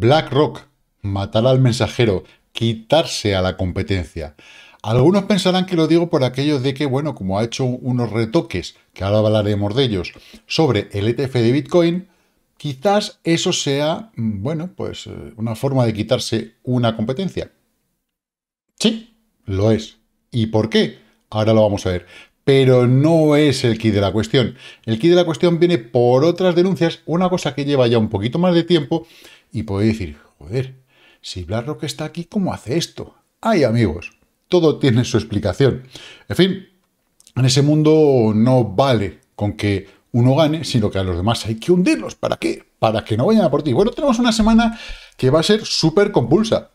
BlackRock, matar al mensajero, quitarse a la competencia. Algunos pensarán que lo digo por aquello de que, bueno, como ha hecho unos retoques, que ahora hablaremos de ellos, sobre el ETF de Bitcoin, quizás eso sea, mm, bueno, pues eh, una forma de quitarse una competencia. Sí, lo es. ¿Y por qué? Ahora lo vamos a ver. Pero no es el kit de la cuestión. El kit de la cuestión viene por otras denuncias, una cosa que lleva ya un poquito más de tiempo, y podéis decir, joder, si que está aquí, ¿cómo hace esto? ¡Ay, amigos! Todo tiene su explicación. En fin, en ese mundo no vale con que uno gane, sino que a los demás hay que hundirlos. ¿Para qué? Para que no vayan a por ti. Bueno, tenemos una semana que va a ser súper compulsa.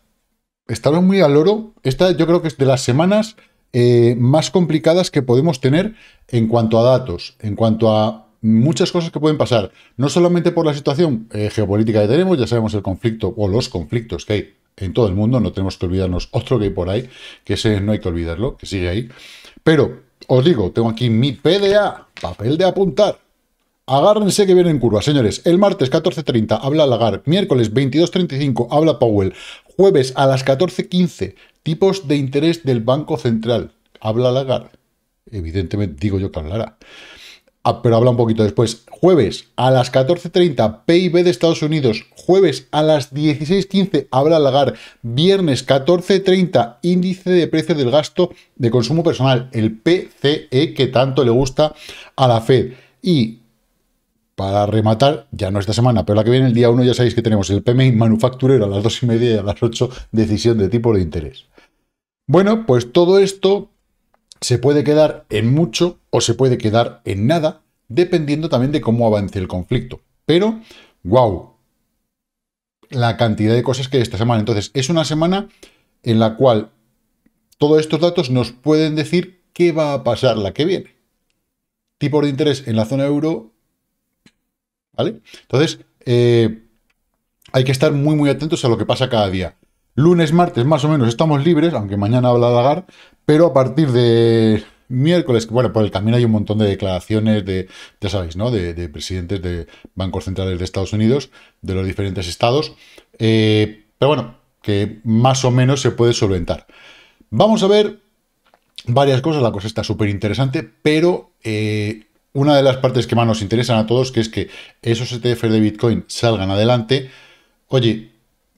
Estamos muy al oro. Esta yo creo que es de las semanas eh, más complicadas que podemos tener en cuanto a datos, en cuanto a muchas cosas que pueden pasar, no solamente por la situación eh, geopolítica que tenemos, ya sabemos el conflicto o los conflictos que hay en todo el mundo, no tenemos que olvidarnos otro que hay por ahí, que ese no hay que olvidarlo, que sigue ahí. Pero os digo, tengo aquí mi PDA, papel de apuntar. Agárrense que vienen curvas, señores. El martes 14.30 habla Lagar, miércoles 22.35 habla Powell, jueves a las 14.15 tipos de interés del Banco Central. Habla Lagar. Evidentemente digo yo que hablará. Ah, pero habla un poquito después. Jueves a las 14.30, PIB de Estados Unidos. Jueves a las 16.15, habla Lagar. Viernes 14.30, índice de precio del gasto de consumo personal, el PCE que tanto le gusta a la Fed. Y para rematar, ya no esta semana, pero la que viene el día 1 ya sabéis que tenemos el PMI manufacturero a las 2.30 y media y a las 8, decisión de tipo de interés. Bueno, pues todo esto se puede quedar en mucho o se puede quedar en nada, dependiendo también de cómo avance el conflicto. Pero, wow, la cantidad de cosas que hay esta semana. Entonces, es una semana en la cual todos estos datos nos pueden decir qué va a pasar la que viene. Tipo de interés en la zona euro, ¿vale? Entonces, eh, hay que estar muy, muy atentos a lo que pasa cada día. Lunes, martes, más o menos estamos libres, aunque mañana habla Lagar, pero a partir de miércoles, bueno, por el camino hay un montón de declaraciones de, ya sabéis, ¿no? De, presidentes de bancos centrales de Estados Unidos, de los diferentes estados. Eh, pero bueno, que más o menos se puede solventar. Vamos a ver varias cosas, la cosa está súper interesante, pero eh, una de las partes que más nos interesan a todos, que es que esos ETF de Bitcoin salgan adelante. Oye,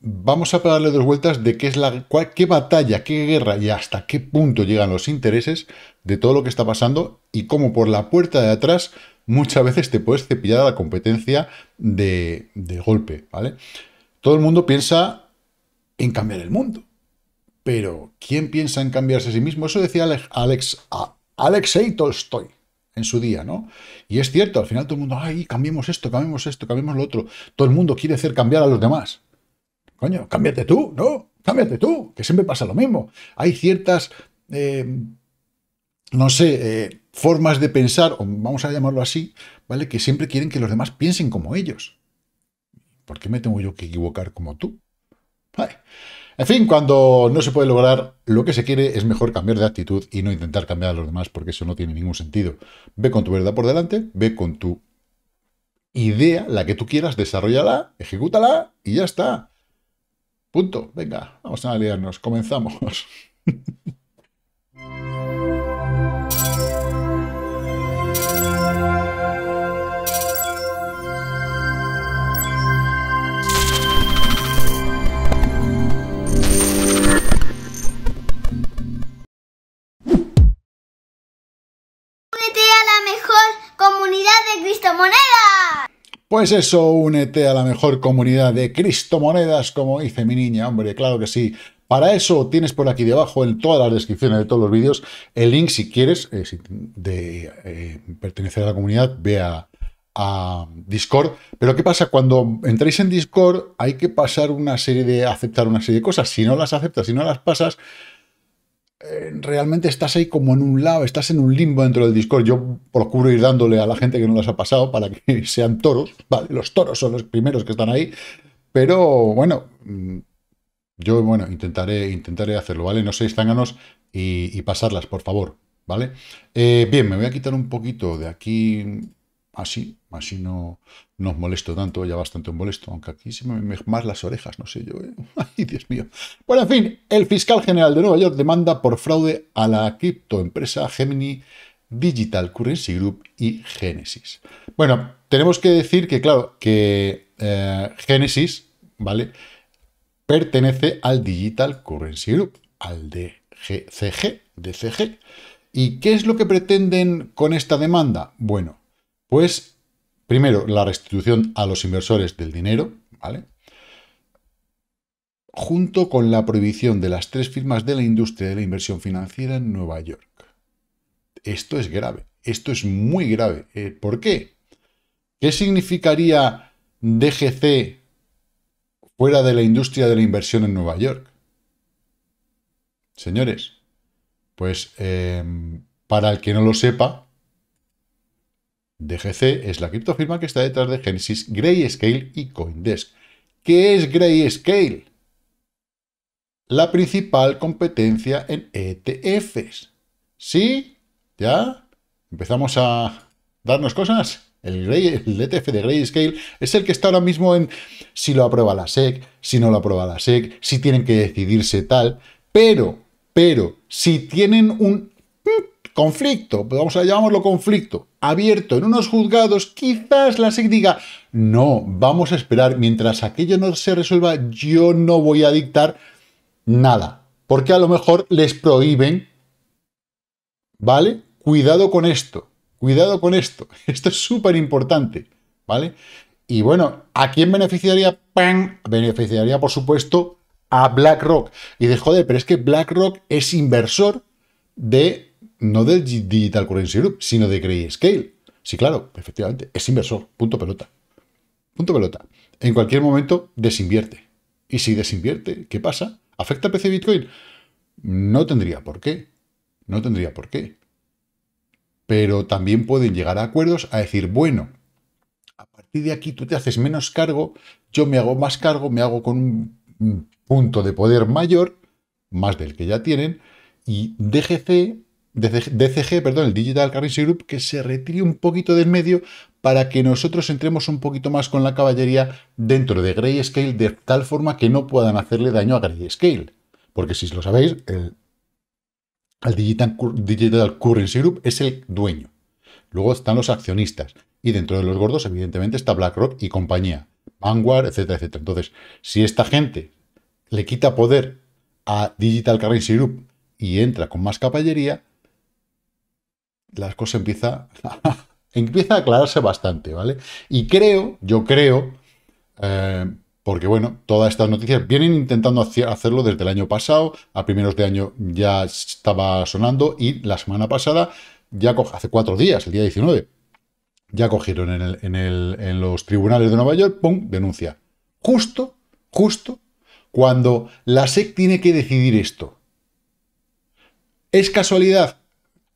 vamos a darle dos vueltas de qué es la qué batalla, qué guerra y hasta qué punto llegan los intereses de todo lo que está pasando y cómo por la puerta de atrás muchas veces te puedes cepillar a la competencia de, golpe, ¿vale? Todo el mundo piensa en cambiar el mundo. Pero, ¿quién piensa en cambiarse a sí mismo? Eso decía Alex, Alex, Alexei Tolstoy en su día, ¿no? Y es cierto, al final todo el mundo, ay, cambiemos esto, cambiemos esto, cambiemos lo otro. Todo el mundo quiere hacer cambiar a los demás coño, cámbiate tú, ¿no? Cámbiate tú, que siempre pasa lo mismo. Hay ciertas, eh, no sé, eh, formas de pensar, o vamos a llamarlo así, ¿vale? Que siempre quieren que los demás piensen como ellos. ¿Por qué me tengo yo que equivocar como tú? En fin, cuando no se puede lograr lo que se quiere, es mejor cambiar de actitud y no intentar cambiar a los demás, porque eso no tiene ningún sentido. Ve con tu verdad por delante, ve con tu idea, la que tú quieras, desarrollala, ejecútala y ya está. Punto. Venga, vamos a aliarnos Comenzamos. Pues eso, únete a la mejor comunidad de Cristo Monedas, como dice mi niña, hombre, claro que sí. Para eso tienes por aquí debajo, en todas las descripciones de todos los vídeos, el link si quieres eh, de eh, pertenecer a la comunidad, ve a, Discord. Pero ¿qué pasa? Cuando entréis en Discord hay que pasar una serie de, aceptar una serie de cosas. Si no las aceptas, si no las pasas, eh, realmente estás ahí como en un lado, estás en un limbo dentro del Discord. Yo procuro ir dándole a la gente que no las ha pasado para que sean toros. Vale, los toros son los primeros que están ahí, pero bueno, mm, yo bueno, intentaré, intentaré hacerlo, ¿vale? No sé zánganos y, y pasarlas, por favor, ¿vale? Eh, bien, me voy a quitar un poquito de aquí, así, Así no, nos molesto tanto, ya bastante os molesto, aunque aquí se me, me más las orejas, no sé yo. ¿eh? Ay, Dios mío. Bueno, en fin, el fiscal general de Nueva York demanda por fraude a la criptoempresa Gemini Digital Currency Group y Genesis. Bueno, tenemos que decir que, claro, que eh, Genesis, ¿vale? Pertenece al Digital Currency Group, al DCG, DCG. ¿Y qué es lo que pretenden con esta demanda? Bueno, pues Primero, la restitución a los inversores del dinero, ¿vale? Junto con la prohibición de las tres firmas de la industria de la inversión financiera en Nueva York. Esto es grave, esto es muy grave. Eh, ¿Por qué? ¿Qué significaría DGC fuera de la industria de la inversión en Nueva York? Señores, pues eh, para el que no lo sepa, DGC es la criptofirma que está detrás de Genesis, Grayscale y Coindesk. ¿Qué es Grayscale? La principal competencia en ETFs. ¿Sí? ¿Ya? ¿Empezamos a darnos cosas? El, ETF e de Grayscale es el que está ahora mismo en si lo aprueba la SEC, si no lo aprueba la SEC, si tienen que decidirse tal, pero, pero, si tienen un conflicto, pues vamos a llamarlo conflicto, abierto en unos juzgados, quizás la SEC diga, no, vamos a esperar, mientras aquello no se resuelva, yo no voy a dictar nada, porque a lo mejor les prohíben, ¿vale? Cuidado con esto, cuidado con esto, esto es súper importante, ¿vale? Y bueno, ¿a quién beneficiaría? ¡Pam! Beneficiaría, por supuesto, a BlackRock. Y dices, joder, pero es que BlackRock es inversor de no del Digital Currency Group, sino de scale Sí, claro, efectivamente, es inversor, punto pelota. Punto pelota. En cualquier momento desinvierte. Y si desinvierte, ¿qué pasa? ¿Afecta el precio Bitcoin? No tendría por qué. No tendría por qué. Pero también pueden llegar a acuerdos a decir, bueno, a partir de aquí tú te haces menos cargo, yo me hago más cargo, me hago con un punto de poder mayor, más del que ya tienen, y DGC DCG, perdón, el Digital Currency Group, que se retire un poquito del medio para que nosotros entremos un poquito más con la caballería dentro de Grayscale de tal forma que no puedan hacerle daño a Grayscale. Porque si lo sabéis, el, Digital, Digital Currency Group es el dueño. Luego están los accionistas. Y dentro de los gordos, evidentemente, está BlackRock y compañía. Vanguard, etcétera, etcétera. Entonces, si esta gente le quita poder a Digital Currency Group y entra con más caballería, las cosas empieza a, empieza a aclararse bastante, ¿vale? Y creo, yo creo, eh, porque bueno, todas estas noticias vienen intentando hacerlo desde el año pasado, a primeros de año ya estaba sonando y la semana pasada, ya hace cuatro días, el día 19, ya cogieron en, en los tribunales de Nueva York, ¡pum!, denuncia. Justo, justo, cuando la SEC tiene que decidir esto. ¿Es casualidad?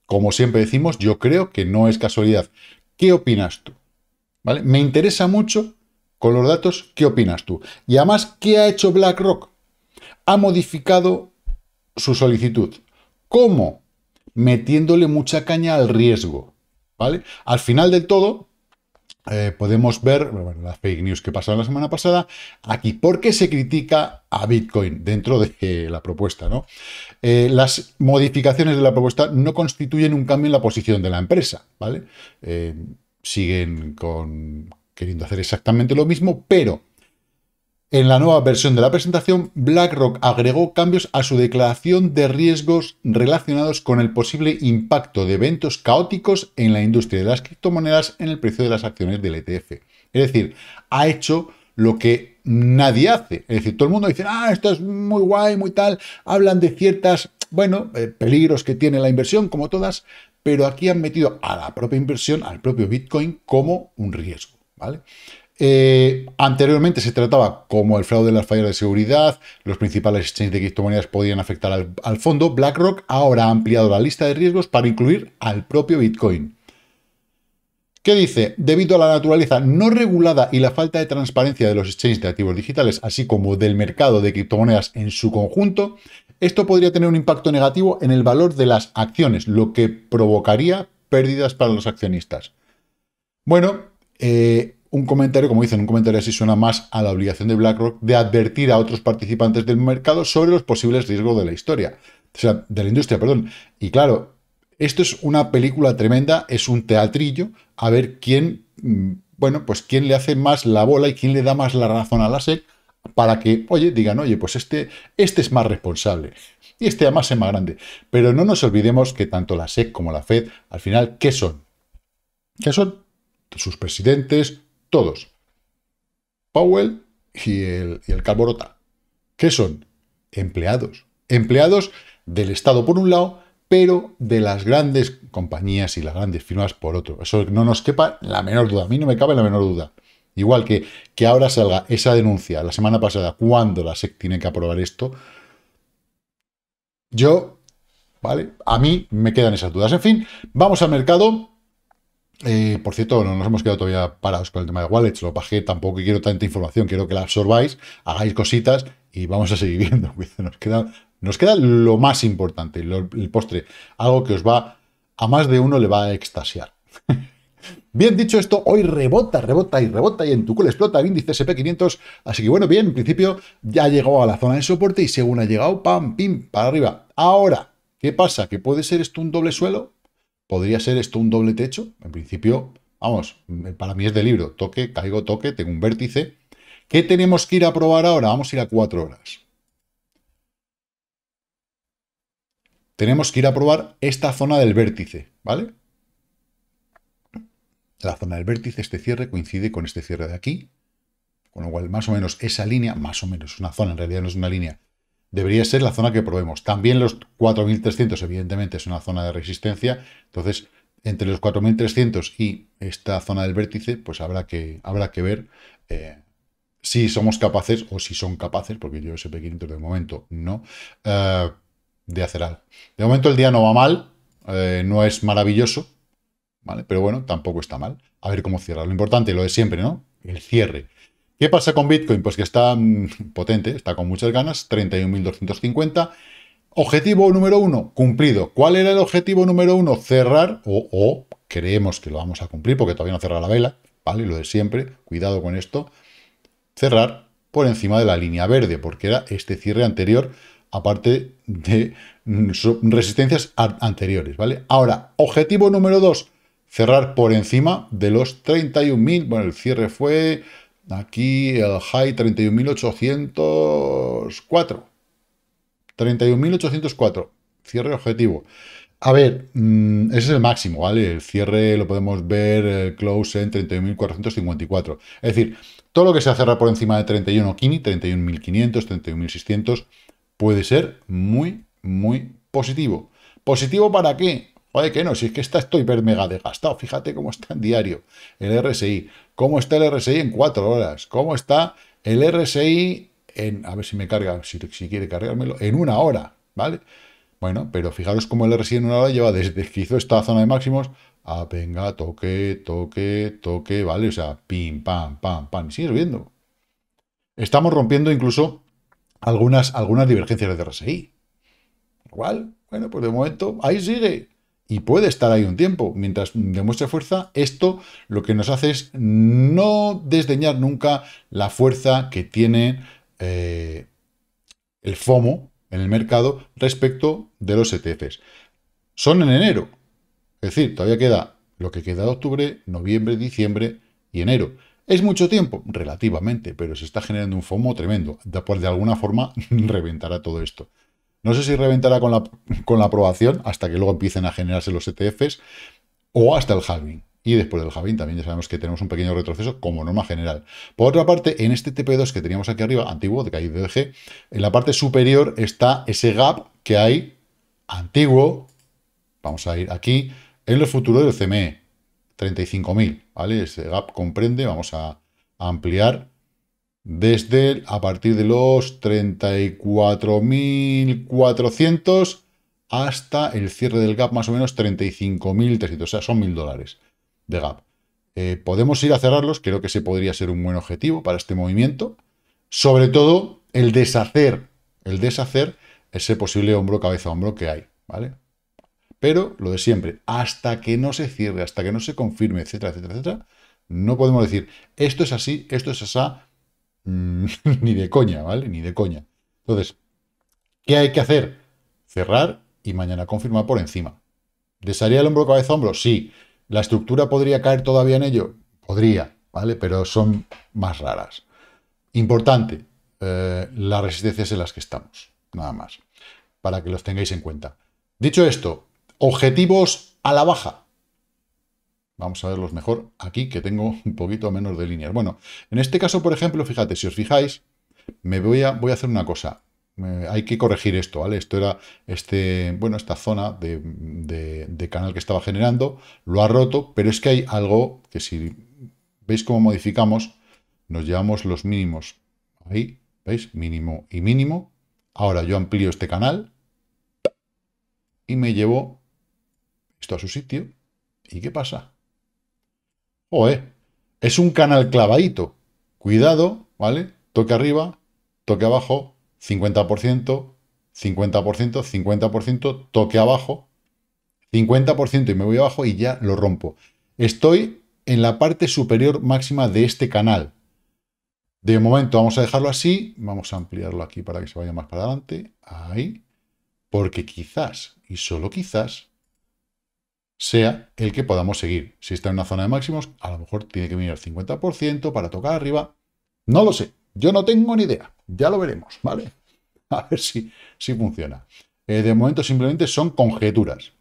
Como siempre decimos, yo creo que no es casualidad. ¿Qué opinas tú? ¿Vale? Me interesa mucho con los datos, ¿qué opinas tú? Y además, ¿qué ha hecho BlackRock? Ha modificado su solicitud. ¿Cómo? Metiéndole mucha caña al riesgo. ¿Vale? Al final del todo, eh, podemos ver las fake news que pasaron la semana pasada aquí. porque se critica a Bitcoin dentro de eh, la propuesta? ¿no? Eh, las modificaciones de la propuesta no constituyen un cambio en la posición de la empresa. ¿vale? siguen con, queriendo hacer exactamente lo mismo, pero en la nueva versión de la presentación, BlackRock agregó cambios a su declaración de riesgos relacionados con el posible impacto de eventos caóticos en la industria de las criptomonedas en el precio de las acciones del ETF. Es decir, ha hecho lo que nadie hace. Es decir, todo el mundo dice, ah, esto es muy guay, muy tal, hablan de ciertas, bueno, eh, peligros que tiene la inversión, como todas, pero aquí han metido a la propia inversión, al propio Bitcoin, como un riesgo. ¿Vale? Eh, anteriormente se trataba como el fraude de las fallas de seguridad, los principales exchanges de criptomonedas podían afectar al, fondo. BlackRock ahora ha ampliado la lista de riesgos para incluir al propio Bitcoin. ¿Qué dice? Debido a la naturaleza no regulada y la falta de transparencia de los exchanges de activos digitales, así como del mercado de criptomonedas en su conjunto, esto podría tener un impacto negativo en el valor de las acciones, lo que provocaría pérdidas para los accionistas. Bueno, eh, un comentario, como dicen, un comentario así suena más a la obligación de BlackRock de advertir a otros participantes del mercado sobre los posibles riesgos de la historia. O sea, de la industria, perdón. Y claro, esto es una película tremenda, es un teatrillo, a ver quién, mm, bueno, pues quién le hace más la bola y quién le da más la razón a la SEC para que, oye, digan, oye, pues este, este es más responsable y este además es más grande. Pero no nos olvidemos que tanto la SEC como la FED, al final, ¿qué son? ¿Qué son? Sus presidentes, todos. Powell y el, y el Calborota. ¿Qué son? Empleados. Empleados del Estado por un lado, pero de las grandes compañías y las grandes firmas por otro. Eso no nos quepa la menor duda. A mí no me cabe la menor duda. Igual que, que ahora salga esa denuncia la semana pasada, cuando la SEC tiene que aprobar esto, yo, ¿vale? A mí me quedan esas dudas. En fin, vamos al mercado. Eh, por cierto, no nos hemos quedado todavía parados con el tema de wallets, lo bajé, tampoco quiero tanta información, quiero que la absorbáis, hagáis cositas y vamos a seguir viendo. Nos queda, nos queda lo más importante, el postre, algo que os va, a más de uno le va a extasiar. Bien dicho esto, hoy rebota, rebota y rebota y en tu culo explota el índice SP500. Así que bueno, bien, en principio ya ha llegado a la zona de soporte y según ha llegado, pam, pim, para arriba. Ahora, ¿qué pasa? ¿Que puede ser esto un doble suelo? ¿Podría ser esto un doble techo? En principio, vamos, para mí es de libro. Toque, caigo, toque, tengo un vértice. ¿Qué tenemos que ir a probar ahora? Vamos a ir a cuatro horas. Tenemos que ir a probar esta zona del vértice, ¿vale? La zona del vértice, este cierre, coincide con este cierre de aquí. Con lo cual, más o menos, esa línea, más o menos, una zona, en realidad no es una línea, debería ser la zona que probemos. También los 4.300, evidentemente, es una zona de resistencia. Entonces, entre los 4.300 y esta zona del vértice, pues habrá que, habrá que ver eh, si somos capaces, o si son capaces, porque yo SP500 de momento no, eh, de hacer algo. De momento el día no va mal, eh, no es maravilloso, ¿vale? Pero bueno, tampoco está mal. A ver cómo cierra. Lo importante, lo de siempre, ¿no? El cierre. ¿Qué pasa con Bitcoin? Pues que está mm, potente, está con muchas ganas, 31.250. Objetivo número uno, cumplido. ¿Cuál era el objetivo número uno? Cerrar, o, o, creemos que lo vamos a cumplir, porque todavía no cerra la vela, ¿vale? Lo de siempre, cuidado con esto. Cerrar por encima de la línea verde, porque era este cierre anterior, aparte de mm, resistencias anteriores, ¿vale? Ahora, objetivo número dos, cerrar por encima de los 31.000, bueno, el cierre fue Aquí el high 31.804. 31.804. Cierre objetivo. A ver, mm, ese es el máximo, ¿vale? El cierre lo podemos ver, eh, close en 31.454. Es decir, todo lo que se cerrar por encima de 31 Kini, 31.500, 31.600, puede ser muy, muy positivo. ¿Positivo para qué? Joder, que no, si es que está estoy hiper mega desgastado. Fíjate cómo está en diario el RSI. ¿Cómo está el RSI en cuatro horas? ¿Cómo está el RSI en, a ver si me carga, si, quiere cargármelo, en una hora, ¿vale? Bueno, pero fijaros cómo el RSI en una hora lleva desde que hizo esta zona de máximos a venga, toque, toque, toque, ¿vale? O sea, pim, pam, pam, pam, y sigue viendo. Estamos rompiendo incluso algunas, algunas divergencias de RSI. Igual, bueno, pues de momento ahí sigue y puede estar ahí un tiempo. Mientras demuestre fuerza, esto lo que nos hace es no desdeñar nunca la fuerza que tiene eh, el FOMO en el mercado respecto de los ETFs. Son en enero. Es decir, todavía queda lo que queda de octubre, noviembre, diciembre y enero. ¿Es mucho tiempo? Relativamente, pero se está generando un FOMO tremendo. de alguna forma reventará todo esto. No sé si reventará con la, aprobación hasta que luego empiecen a generarse los ETFs o hasta el halving. Y después del halving también ya sabemos que tenemos un pequeño retroceso como norma general. Por otra parte, en este TP2 que teníamos aquí arriba, antiguo, de caída de eje, en la parte superior está ese gap que hay antiguo, vamos a ir aquí, en los futuro del CME, 35.000, ¿vale? Ese gap comprende, vamos a ampliar desde a partir de los 34.400 hasta el cierre del gap más o menos 35.300, o sea, son 1.000 dólares de gap. Eh, podemos ir a cerrarlos, creo que ese podría ser un buen objetivo para este movimiento. Sobre todo el deshacer, el deshacer ese posible hombro, cabeza, hombro que hay, ¿vale? Pero lo de siempre, hasta que no se cierre, hasta que no se confirme, etcétera, etcétera, etcétera, no podemos decir, esto es así, esto es así, ni de coña, ¿vale? Ni de coña. Entonces, ¿qué hay que hacer? Cerrar y mañana confirmar por encima. Desharía el hombro cabeza hombro? Sí. ¿La estructura podría caer todavía en ello? Podría, ¿vale? Pero son más raras. Importante, eh, las resistencias en las que estamos, nada más, para que los tengáis en cuenta. Dicho esto, objetivos a la baja. Vamos a verlos mejor aquí, que tengo un poquito menos de líneas. Bueno, en este caso, por ejemplo, fíjate, si os fijáis, me voy a, voy a hacer una cosa. hay que corregir esto, ¿vale? Esto era este, bueno, esta zona de, de canal que estaba generando, lo ha roto, pero es que hay algo que si veis cómo modificamos, nos llevamos los mínimos ahí, ¿veis? Mínimo y mínimo. Ahora yo amplío este canal y me llevo esto a su sitio. ¿Y qué pasa? eh es un canal clavadito. Cuidado, ¿vale? Toque arriba, toque abajo, 50%, 50%, 50%, toque abajo, 50% y me voy abajo y ya lo rompo. Estoy en la parte superior máxima de este canal. De momento vamos a dejarlo así, vamos a ampliarlo aquí para que se vaya más para adelante, ahí, porque quizás, y solo quizás, sea el que podamos seguir. Si está en una zona de máximos, a lo mejor tiene que venir al 50% para tocar arriba. No lo sé, yo no tengo ni idea. Ya lo veremos, ¿vale? A ver si, si funciona. Eh, de momento simplemente son conjeturas.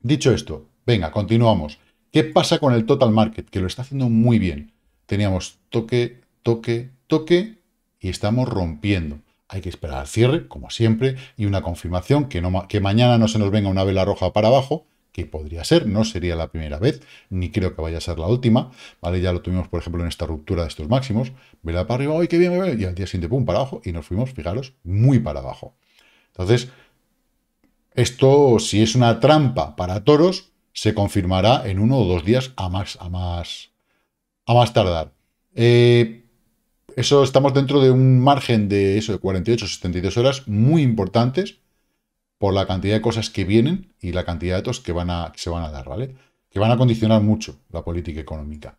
Dicho esto, venga, continuamos. ¿Qué pasa con el total market? Que lo está haciendo muy bien. Teníamos toque, toque, toque y estamos rompiendo. Hay que esperar al cierre, como siempre, y una confirmación que mañana no se nos venga una vela roja para abajo, que podría ser, no sería la primera vez, ni creo que vaya a ser la última, ¿vale? Ya lo tuvimos, por ejemplo, en esta ruptura de estos máximos, vela para arriba, ¡ay, qué bien, Y al día siguiente, pum, para abajo, y nos fuimos, fijaros, muy para abajo. Entonces, esto, si es una trampa para toros, se confirmará en uno o dos días a más, a más, a más tardar. Eh, eso estamos dentro de un margen de eso de 48 72 horas muy importantes por la cantidad de cosas que vienen y la cantidad de datos que, van a, se van a dar, ¿vale? Que van a condicionar mucho la política económica.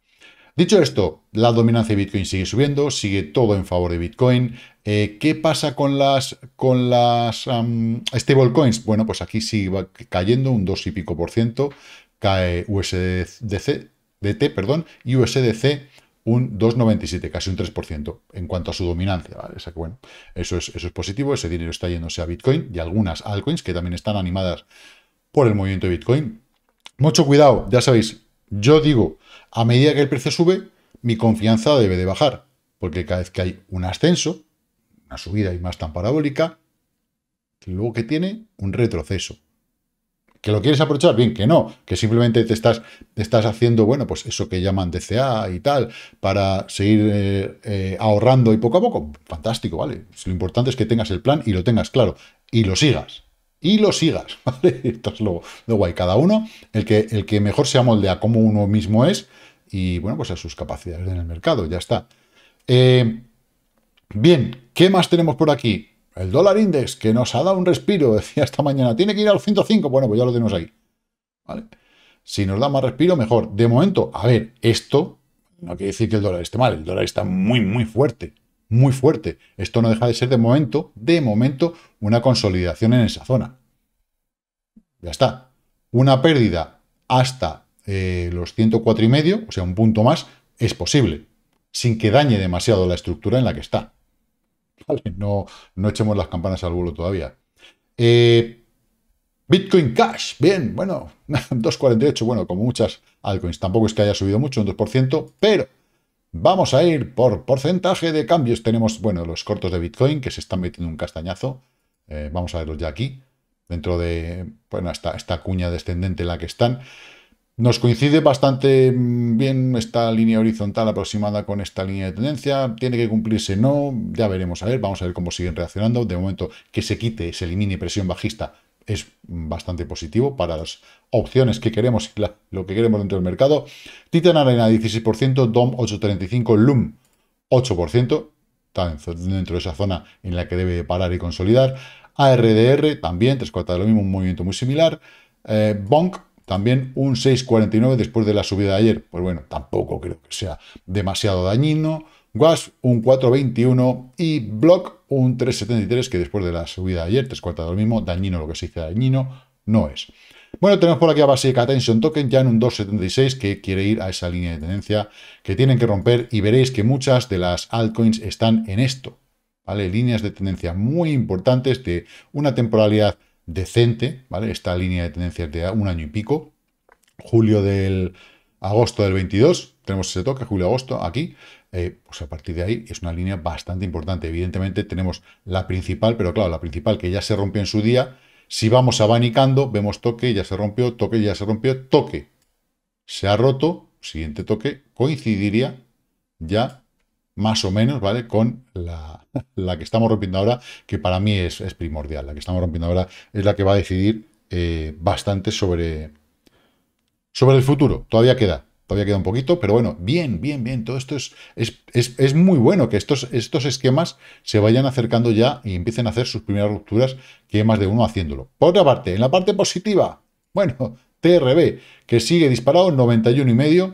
Dicho esto, la dominancia de Bitcoin sigue subiendo, sigue todo en favor de Bitcoin. Eh, ¿Qué pasa con las, con las stablecoins? Bueno, pues aquí sigue cayendo un 2 y pico por ciento, cae USDC, perdón, y USDC un 2,97, casi un 3% en cuanto a su dominancia. eso es, eso es positivo, ese dinero está yéndose a Bitcoin y algunas altcoins que también están animadas por el movimiento de Bitcoin. Mucho cuidado, ya sabéis, yo digo, a medida que el precio sube, mi confianza debe de bajar, porque cada vez que hay un ascenso, una subida y más tan parabólica, luego que tiene un retroceso. ¿Que lo quieres aprovechar? Bien, que no, que simplemente te estás, te estás haciendo, bueno, pues eso que llaman DCA y tal, para seguir eh, eh, ahorrando y poco a poco. Fantástico, ¿vale? Lo importante es que tengas el plan y lo tengas claro y lo sigas. Y lo sigas, ¿vale? Esto es lo, lo guay. Cada uno, el que, el que mejor se amolde como uno mismo es y, bueno, pues a sus capacidades en el mercado, ya está. Eh, bien, ¿qué más tenemos por aquí? El dólar index, que nos ha dado un respiro, decía esta mañana, tiene que ir al 105. Bueno, pues ya lo tenemos ahí. ¿Vale? Si nos da más respiro, mejor. De momento, a ver, esto no quiere decir que el dólar esté mal. El dólar está muy, muy fuerte. Muy fuerte. Esto no deja de ser de momento, de momento, una consolidación en esa zona. Ya está. Una pérdida hasta eh, los medio o sea, un punto más, es posible. Sin que dañe demasiado la estructura en la que está. No, echemos las campanas al vuelo todavía. Eh, Bitcoin Cash, bien, bueno, 2,48, bueno, como muchas altcoins, tampoco es que haya subido mucho, un 2%, pero vamos a ir por porcentaje de cambios. Tenemos, bueno, los cortos de Bitcoin que se están metiendo un castañazo, eh, vamos a verlos ya aquí, dentro de, bueno, esta, esta cuña descendente en la que están. Nos coincide bastante mm, bien esta línea horizontal aproximada con esta línea de tendencia. Tiene que cumplirse, no. Ya veremos, a ver, vamos a ver cómo siguen reaccionando. De momento, que se quite, se elimine presión bajista es mm, bastante positivo para las opciones que queremos y lo que queremos dentro del mercado. Titan Arena 16%, DOM 8.35, LUM 8%, está dentro de esa zona en la que debe parar y consolidar. ARDR también, tres cuartas de lo mismo, un movimiento muy similar. Eh, Bonk también un 6,49 después de la subida de ayer. Pues bueno, tampoco creo que sea demasiado dañino. Guas un 4,21 y Block un 3,73 que después de la subida de ayer, tres cuartas de lo mismo, dañino lo que se dice dañino no es. Bueno, tenemos por aquí a Basic Attention Token ya en un 2,76 que quiere ir a esa línea de tendencia que tienen que romper y veréis que muchas de las altcoins están en esto. ¿Vale? Líneas de tendencia muy importantes de una temporalidad decente, ¿vale? Esta línea de tendencias de un año y pico. Julio del agosto del 22, tenemos ese toque, julio-agosto, aquí. Eh, pues a partir de ahí es una línea bastante importante. Evidentemente tenemos la principal, pero claro, la principal que ya se rompió en su día. Si vamos abanicando, vemos toque, ya se rompió, toque, ya se rompió, toque. Se ha roto, siguiente toque, coincidiría ya más o menos, ¿vale? Con la, que estamos rompiendo ahora, que para mí es, primordial. La que estamos rompiendo ahora es la que va a decidir eh, bastante sobre, sobre el futuro. Todavía queda, todavía queda un poquito, pero bueno, bien, bien, bien. Todo esto es, es, muy bueno que estos, estos, esquemas se vayan acercando ya y empiecen a hacer sus primeras rupturas, que más de uno haciéndolo. Por otra parte, en la parte positiva, bueno, TRB, que sigue disparado, 91,5,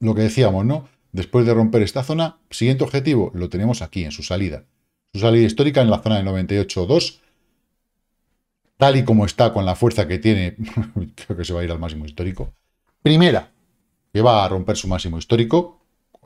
lo que decíamos, ¿no? Después de romper esta zona, siguiente objetivo lo tenemos aquí en su salida. Su salida histórica en la zona del 98.2, tal y como está con la fuerza que tiene, creo que se va a ir al máximo histórico. Primera, que va a romper su máximo histórico.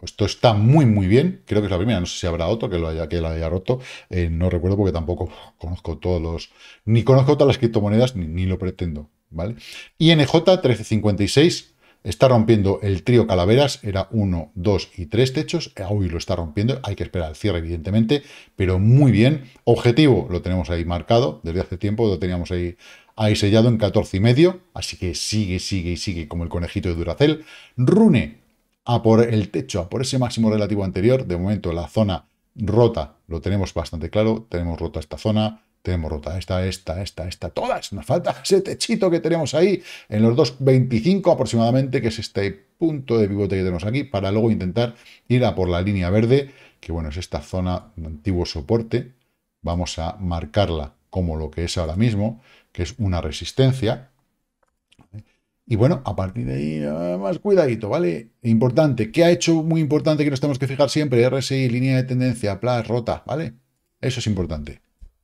Esto está muy, muy bien. Creo que es la primera. No sé si habrá otro que lo haya, que haya roto. Eh, no recuerdo porque tampoco conozco todos los... Ni conozco todas las criptomonedas, ni, lo pretendo. ¿vale? nj 1356 Está rompiendo el trío calaveras, era 1, 2 y 3 techos, eh, hoy lo está rompiendo, hay que esperar al cierre evidentemente, pero muy bien. Objetivo lo tenemos ahí marcado, desde hace tiempo lo teníamos ahí, ahí sellado en 14 y medio, así que sigue, sigue y sigue como el conejito de Duracel. Rune a por el techo, a por ese máximo relativo anterior, de momento la zona rota lo tenemos bastante claro, tenemos rota esta zona, tenemos rota esta, esta, esta, esta, todas. Nos falta ese techito que tenemos ahí en los 2.25 aproximadamente, que es este punto de pivote que tenemos aquí, para luego intentar ir a por la línea verde, que bueno, es esta zona de antiguo soporte. Vamos a marcarla como lo que es ahora mismo, que es una resistencia. Y bueno, a partir de ahí, eh, más cuidadito, ¿vale? Importante, ¿qué ha hecho muy importante que nos tenemos que fijar siempre? RSI, línea de tendencia, PLAS, rota, ¿vale? Eso es importante.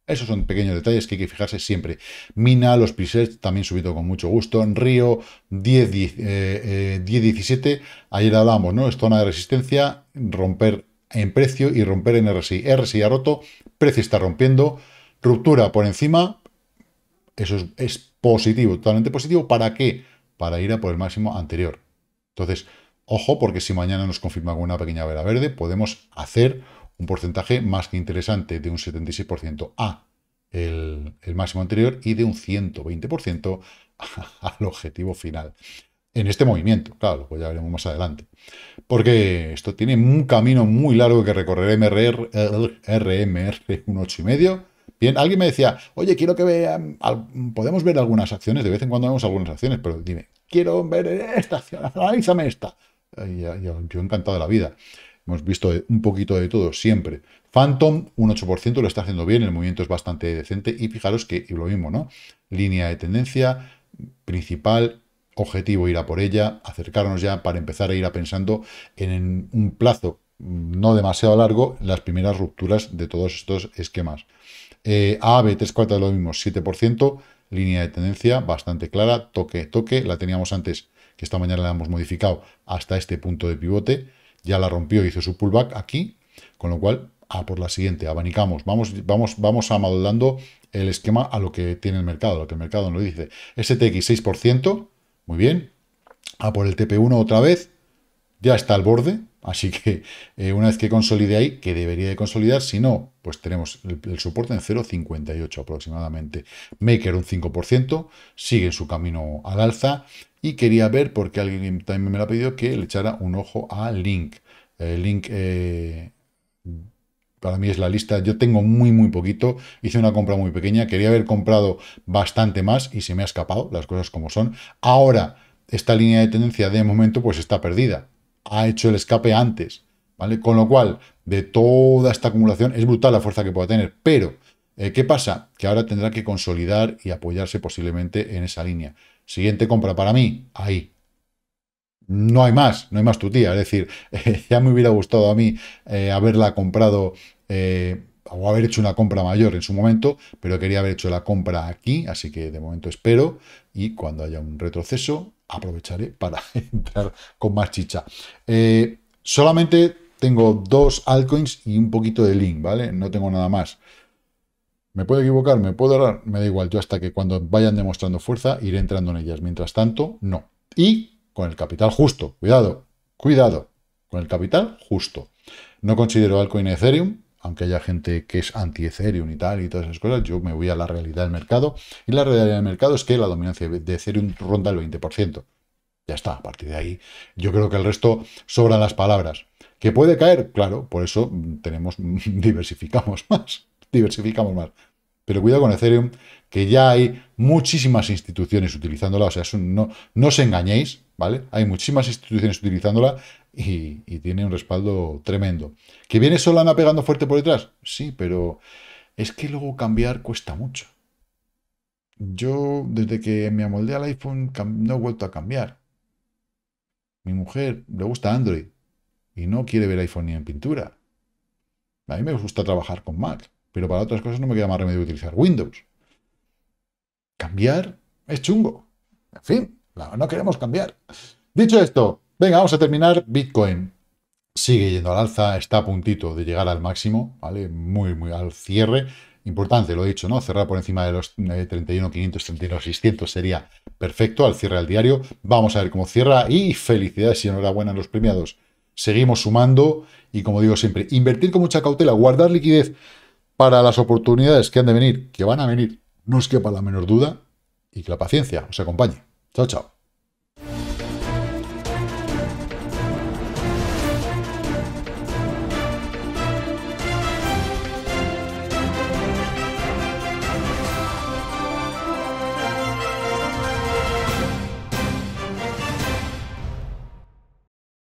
Esos son pequeños detalles que hay que fijarse siempre. Mina, los presets, también subido con mucho gusto. En Río, 10, 17 eh, eh, ayer hablábamos, ¿no? Es zona de resistencia, romper en precio y romper en RSI. RSI ha roto, precio está rompiendo, ruptura por encima, eso es, es positivo, totalmente positivo. ¿Para qué? Para ir a por el máximo anterior. Entonces, ojo, porque si mañana nos confirma con una pequeña vela verde, podemos hacer un porcentaje más que interesante de un 76% a el, máximo anterior y de un 120% al objetivo final. En este movimiento, claro, pues ya veremos más adelante. Porque esto tiene un camino muy largo que recorrer MRR, RMR, un medio Bien, alguien me decía, oye, quiero que vean, podemos ver algunas acciones, de vez en cuando vemos algunas acciones, pero dime, quiero ver esta acción, analízame esta. yo encantado la vida. Hemos visto un poquito de todo siempre. Phantom, un 8%, lo está haciendo bien, el movimiento es bastante decente. Y fijaros que lo mismo, ¿no? Línea de tendencia, principal, objetivo ir a por ella, acercarnos ya para empezar a ir a pensando en un plazo no demasiado largo las primeras rupturas de todos estos esquemas. Eh, a, tres 3 cuartas lo mismo, 7%, línea de tendencia bastante clara, toque, toque, la teníamos antes, que esta mañana la hemos modificado hasta este punto de pivote, ya la rompió, hizo su pullback aquí, con lo cual, a por la siguiente, abanicamos, vamos, vamos, vamos amoldando el esquema a lo que tiene el mercado, a lo que el mercado nos dice. STX 6%, muy bien, a por el TP1 otra vez, ya está al borde, Así que eh, una vez que consolide ahí, que debería de consolidar, si no, pues tenemos el, soporte en 0,58 aproximadamente. Maker un 5%, sigue su camino al alza y quería ver, porque alguien también me lo ha pedido, que le echara un ojo a Link. Eh, Link eh, para mí es la lista, yo tengo muy muy poquito, hice una compra muy pequeña, quería haber comprado bastante más y se me ha escapado, las cosas como son. Ahora, esta línea de tendencia de momento pues está perdida ha hecho el escape antes, ¿vale? Con lo cual, de toda esta acumulación, es brutal la fuerza que pueda tener, pero eh, ¿qué pasa? Que ahora tendrá que consolidar y apoyarse posiblemente en esa línea. Siguiente compra para mí, ahí. No hay más, no hay más tu tía. Es decir, ya me hubiera gustado a mí eh, haberla comprado eh, o haber hecho una compra mayor en su momento, pero quería haber hecho la compra aquí, así que de momento espero y cuando haya un retroceso aprovecharé para entrar con más chicha. Eh, solamente tengo dos altcoins y un poquito de link, ¿vale? No tengo nada más. Me puedo equivocar, me puedo errar, me da igual. Yo hasta que cuando vayan demostrando fuerza iré entrando en ellas. Mientras tanto, no. Y con el capital justo, cuidado, cuidado, con el capital justo. No considero altcoin Ethereum, aunque haya gente que es anti-Ethereum y tal y todas esas cosas, yo me voy a la realidad del mercado. Y la realidad del mercado es que la dominancia de Ethereum ronda el 20%. Ya está, a partir de ahí yo creo que el resto sobran las palabras. ¿Que puede caer? Claro, por eso mm, tenemos, diversificamos más, diversificamos más. Pero cuidado con Ethereum, que ya hay muchísimas instituciones utilizándola, o sea, no, no os engañéis, ¿vale? Hay muchísimas instituciones utilizándola y, tiene un respaldo tremendo. ¿Que viene Solana pegando fuerte por detrás? Sí, pero es que luego cambiar cuesta mucho. Yo, desde que me amoldé al iPhone, no he vuelto a cambiar. Mi mujer le gusta Android y no quiere ver iPhone ni en pintura. A mí me gusta trabajar con Mac, pero para otras cosas no me queda más remedio que utilizar Windows. Cambiar es chungo. En fin, no queremos cambiar. Dicho esto, Venga, vamos a terminar. Bitcoin sigue yendo al alza, está a puntito de llegar al máximo, ¿vale? Muy, muy al cierre. Importante, lo he dicho, ¿no? Cerrar por encima de los 31.500, eh, 31.600 sería perfecto al cierre al diario. Vamos a ver cómo cierra y felicidades y enhorabuena a los premiados. Seguimos sumando y como digo siempre, invertir con mucha cautela, guardar liquidez para las oportunidades que han de venir, que van a venir, no os quepa la menor duda y que la paciencia os acompañe. Chao, chao.